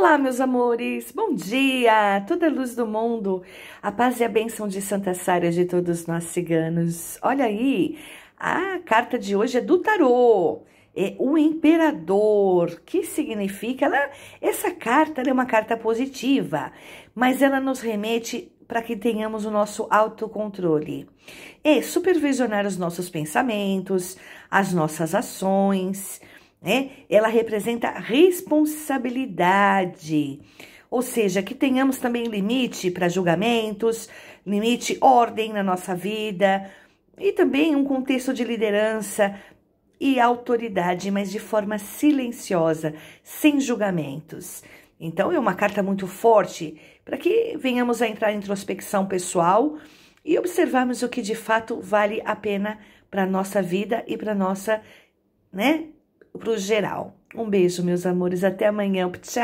Olá, meus amores! Bom dia! Toda a é luz do mundo, a paz e a bênção de Santa Sária de todos nós ciganos. Olha aí, a carta de hoje é do tarô, é o imperador, que significa... Ela, essa carta é uma carta positiva, mas ela nos remete para que tenhamos o nosso autocontrole e é, supervisionar os nossos pensamentos, as nossas ações né? Ela representa responsabilidade. Ou seja, que tenhamos também limite para julgamentos, limite ordem na nossa vida e também um contexto de liderança e autoridade, mas de forma silenciosa, sem julgamentos. Então é uma carta muito forte para que venhamos a entrar em introspecção pessoal e observarmos o que de fato vale a pena para nossa vida e para nossa, né, pro geral. Um beijo, meus amores. Até amanhã. Tchau!